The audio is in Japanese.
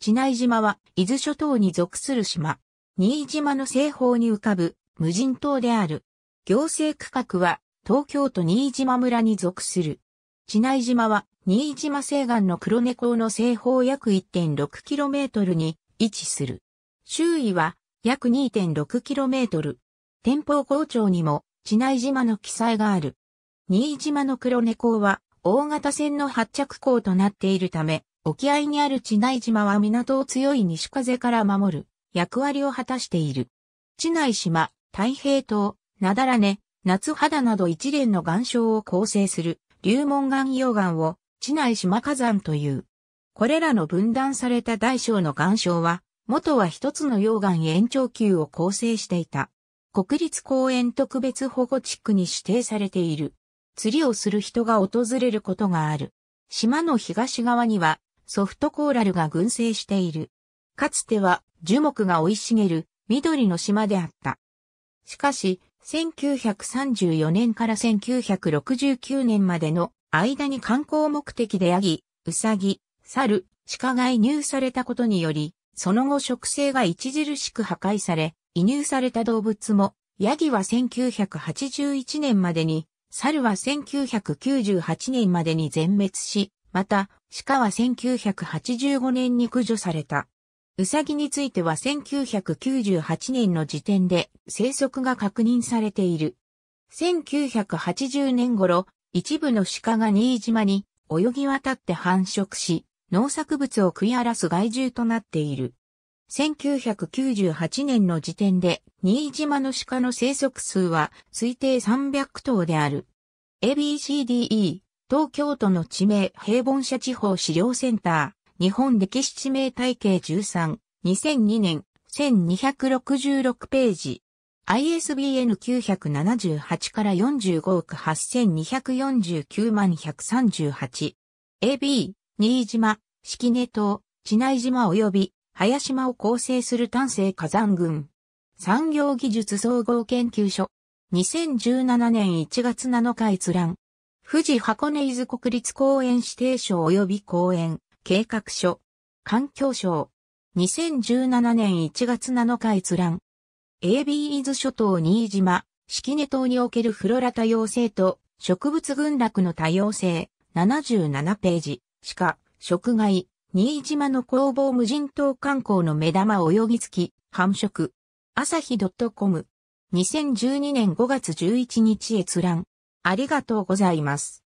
地内島は伊豆諸島に属する島。新島の西方に浮かぶ無人島である。行政区画は東京都新島村に属する。地内島は新島西岸の黒根港の西方約 1.6km に位置する。周囲は約 2.6km。天保校長にも地内島の記載がある。新島の黒根港は大型船の発着港となっているため、沖合にある地内島は港を強い西風から守る役割を果たしている。地内島、太平島、なだらね、夏肌など一連の岩礁を構成する流門岩溶岩を地内島火山という。これらの分断された大小の岩礁は、元は一つの溶岩延長球を構成していた。国立公園特別保護地区に指定されている。釣りをする人が訪れることがある。島の東側にはソフトコーラルが群生している。かつては樹木が生い茂る緑の島であった。しかし、1934年から1969年までの間に観光目的でヤギ、ウサギ、サル、鹿が移入されたことにより、その後植生が著しく破壊され、移入された動物も、ヤギは1981年までに、サルは1998年までに全滅し、また、鹿は1985年に駆除された。ウサギについては1998年の時点で生息が確認されている。1980年頃、一部の鹿が新島に泳ぎ渡って繁殖し、農作物を食い荒らす害獣となっている。1998年の時点で新島の鹿の生息数は推定300頭である。ABCDE 東京都の地名平凡社地方資料センター、日本歴史地名体系13、2002年、1266ページ。ISBN 978から45億8249万138。AB、新島、式根島、地内島及び、林島を構成する丹生火山群。産業技術総合研究所。2017年1月7日閲覧。富士箱根伊豆国立公園指定賞及び公園、計画書、環境省。2017年1月7日閲覧。AB 伊豆諸島新島、式根島におけるフロラ多様性と植物群落の多様性。77ページ。鹿、食害、新島の工房無人島観光の目玉泳ぎ付き、繁殖。朝日 .com。2012年5月11日閲覧。ありがとうございます。